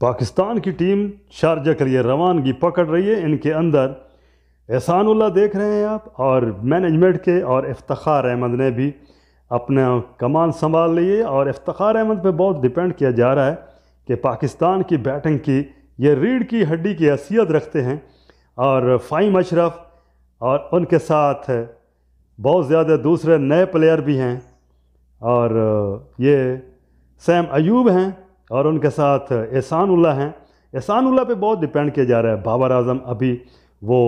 पाकिस्तान की team Sharjah के लिए रवानगी पकड़ रही है इनके अंदर एहसानुल्ला देख रहे हैं आप और मैनेजमेंट के और इफ्तार अहमद ने भी अपना कमान संभाल ली है और इफ्तार अहमद पे बहुत डिपेंड किया जा रहा है कि पाकिस्तान की बैटिंग की ये रीढ़ की हड्डी की हैसियत रखते हैं और फ़ाइम अशरफ और उनके साथ बहुत ज़्यादा दूसरे नए प्लेयर भी हैं और ये सैम अयूब हैं और उनके साथ एहसानुल्ला हैं एहसानुल्ला पे बहुत डिपेंड किया जा रहा है बाबर आजम अभी वो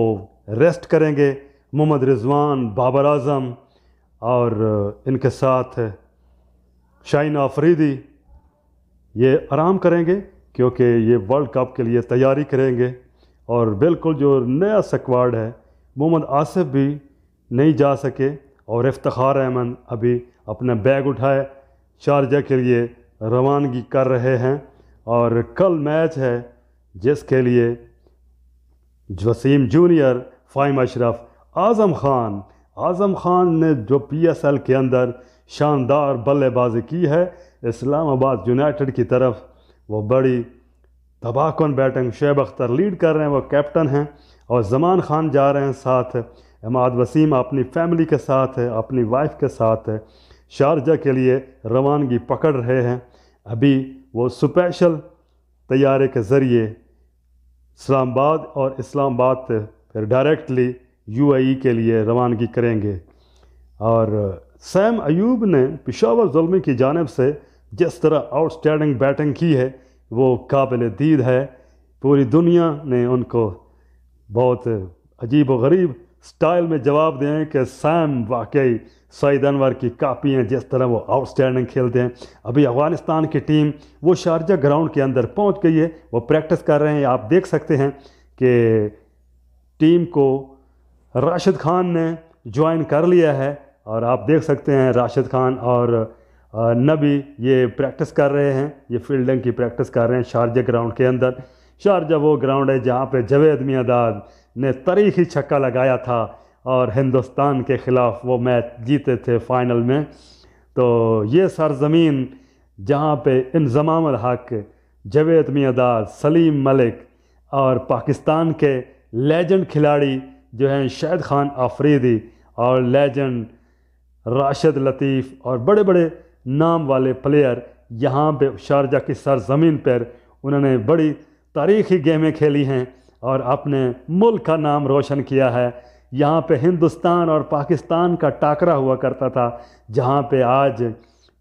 रेस्ट करेंगे मोहम्मद रिजवान बाबर आजम और इनके साथ शाइन आफरीदी ये आराम करेंगे क्योंकि ये वर्ल्ड कप के लिए तैयारी करेंगे और बिल्कुल जो नया सकवाड है मोहम्मद आसिफ भी नहीं जा सके और इफ्तार अहमद अभी अपना बैग उठाए शारजा के लिए रवानगी कर रहे हैं और कल मैच है जिसके लिए वसीम जूनियर फाइम अशरफ आज़म ख़ान आज़म ख़ान ने जो पीएसएल के अंदर शानदार बल्लेबाजी की है इस्लामाबाद यूनाइटेड की तरफ वो बड़ी तबाहकुन बैटिंग शेब अख्तर लीड कर रहे हैं वो कैप्टन हैं और जमान खान जा रहे हैं साथ इमाद वसीम अपनी फैमिली के साथ है अपनी वाइफ के साथ है शारजा के लिए रवानगी पकड़ रहे हैं अभी वो स्पेशल तैयारे के ज़रिए इस्लामाबाद और इस्लामाबाद फिर डायरेक्टली यूएई e के लिए रवानगी करेंगे और सैम अयूब ने पिशावर जुलमी की जानब से जिस तरह आउटस्टैंडिंग बैटिंग की है वो काबिल दीद है पूरी दुनिया ने उनको बहुत अजीब व गरीब स्टाइल में जवाब दें कि सैम वाकई सईद अनवर की कापी हैं जिस तरह वो आउटस्टैंडिंग खेलते हैं अभी अफ़गानिस्तान की टीम वो शारजा ग्राउंड के अंदर पहुंच गई है वो प्रैक्टिस कर रहे हैं आप देख सकते हैं कि टीम को राशिद खान ने ज्वाइन कर लिया है और आप देख सकते हैं राशिद खान और नबी ये प्रैक्टिस कर रहे हैं ये फील्डिंग की प्रैक्टिस कर रहे हैं शारजा ग्राउंड के अंदर शारजा वो ग्राउंड है जहाँ पर जवेद मियादाद ने तरीखी छक्का लगाया था और हिंदुस्तान के ख़िलाफ़ वो मैच जीते थे फ़ाइनल में तो ये सरज़मीन जहाँ पे इंजमाम हक जवेद मियादार सलीम मलिक और पाकिस्तान के लेजेंड खिलाड़ी जो हैं शाहिद खान आफरीदी और लेजेंड राशिद लतीफ़ और बड़े बड़े नाम वाले प्लेयर यहाँ पे शारजा की सरजमीन पर उन्होंने बड़ी तारीखी गेमें खेली हैं और अपने मुल्क का नाम रोशन किया है यहाँ पे हिंदुस्तान और पाकिस्तान का टाकरा हुआ करता था जहाँ पे आज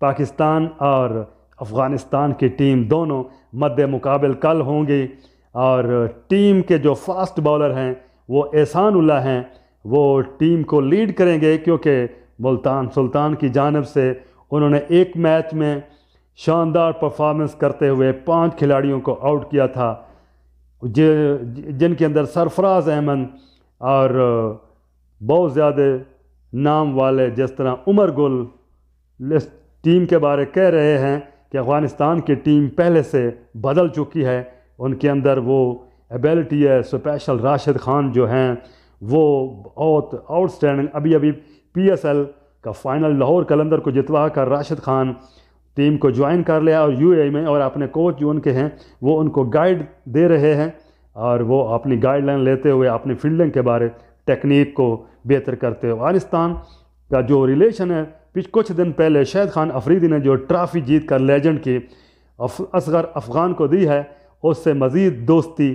पाकिस्तान और अफ़गानिस्तान की टीम दोनों मद्दे मुकाबल कल होंगी और टीम के जो फास्ट बॉलर हैं वो उल्ला हैं वो टीम को लीड करेंगे क्योंकि मुल्तान सुल्तान की जानब से उन्होंने एक मैच में शानदार परफॉर्मेंस करते हुए पांच खिलाड़ियों को आउट किया था जिनके अंदर सरफराज अहमद और बहुत ज़्यादा नाम वाले जिस तरह उमर गुल इस टीम के बारे कह रहे हैं कि अफ़गानिस्तान की टीम पहले से बदल चुकी है उनके अंदर वो एबिलिटी है स्पेशल राशिद ख़ान जो हैं वो बहुत आउटस्टैंडिंग अभी अभी पीएसएल का फ़ाइनल लाहौर कलंदर को जितवा कर राशिद ख़ान टीम को ज्वाइन कर लिया और यू में और अपने कोच जो उनके हैं वो उनको गाइड दे रहे हैं और वो अपनी गाइडलाइन लेते हुए अपनी फील्डिंग के बारे टेक्निक को बेहतर करते हुए अफगानिस्तान का जो रिलेशन है पिछ कुछ दिन पहले शहद खान अफरीदी ने जो ट्रॉफ़ी जीत कर लेजेंड की असगर अफ़गान को दी है उससे मज़ीद दोस्ती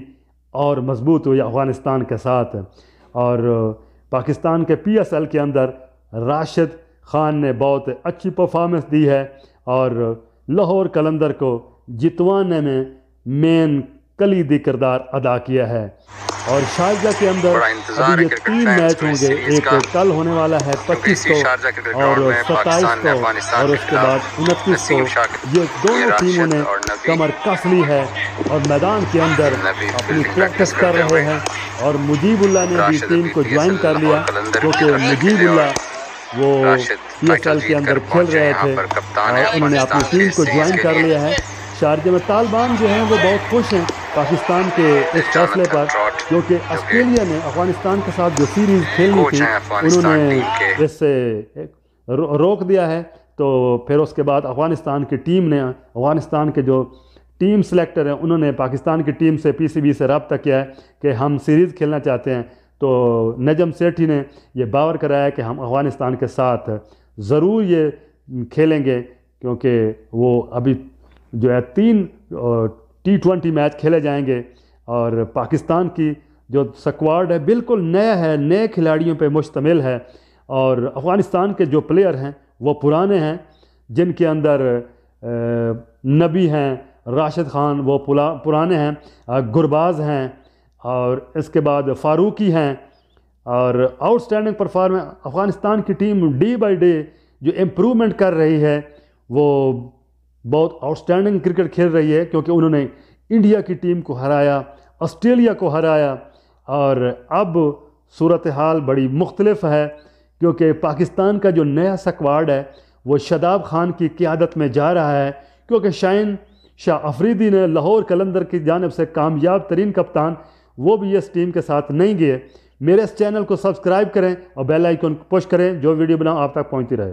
और मजबूत हुई अफ़गानिस्तान के साथ और पाकिस्तान के पीएसएल के अंदर राशिद खान ने बहुत अच्छी परफॉर्मेंस दी है और लाहौर कलंदर को जितवाने में मेन कलीदी किरदार अदा किया है और शारजा के अंदर अभी ये तीन मैच होंगे एक कल होने वाला है पच्चीस को और सत्ताईस को और उसके बाद उनतीस को ये दोनों टीमों ने कमर कस ली है और मैदान के अंदर अपनी प्रैक्टिस कर रहे हैं और मुजीबुल्ला ने भी टीम को ज्वाइन कर लिया क्योंकि मुजीबुल्ला वो पीएसएल के अंदर खेल रहे थे उन्होंने हाँ, अपनी टीम को ज्वाइन कर लिया है शारजे में तालिबान जो हैं वो बहुत खुश हैं पाकिस्तान के इस फैसले पर क्योंकि ऑस्ट्रेलिया ने अफगानिस्तान के साथ जो सीरीज़ खेलनी थी उन्होंने इससे रोक दिया है तो फिर उसके बाद अफगानिस्तान की टीम ने अफगानिस्तान के जो टीम सेलेक्टर हैं उन्होंने पाकिस्तान की टीम से पीसीबी से रबता किया है कि हम सीरीज़ खेलना चाहते हैं तो नजम सेठी ने यह बावर कराया कि हम अफ़गानिस्तान के साथ ज़रूर ये खेलेंगे क्योंकि वो अभी जो है तीन टी ट्वेंटी मैच खेले जाएंगे और पाकिस्तान की जो स्क्वाड है बिल्कुल नया है नए खिलाड़ियों पे मुश्तमिल है और अफ़गानिस्तान के जो प्लेयर हैं वो पुराने हैं जिनके अंदर नबी हैं राशिद खान वो पुराने हैं गुरबाज हैं और इसके बाद फारूकी हैं और आउटस्टैंडिंग परफॉर्म अफ़गानिस्तान की टीम डे बाई डे जो इम्प्रूवमेंट कर रही है वो बहुत आउटस्टैंडिंग क्रिकेट खेल रही है क्योंकि उन्होंने इंडिया की टीम को हराया ऑस्ट्रेलिया को हराया और अब सूरत हाल बड़ी मुख्तलफ है क्योंकि पाकिस्तान का जो नया सकवाड है वो शदाब खान की क्यादत में जा रहा है क्योंकि शाइन शाह अफरीदी ने लाहौर कलंदर की जानब से कामयाब तरीन कप्तान वो भी इस टीम के साथ नहीं गए मेरे इस चैनल को सब्सक्राइब करें और बेल आइकन पुश करें जो वीडियो बनाओ आप तक पहुंचती रहे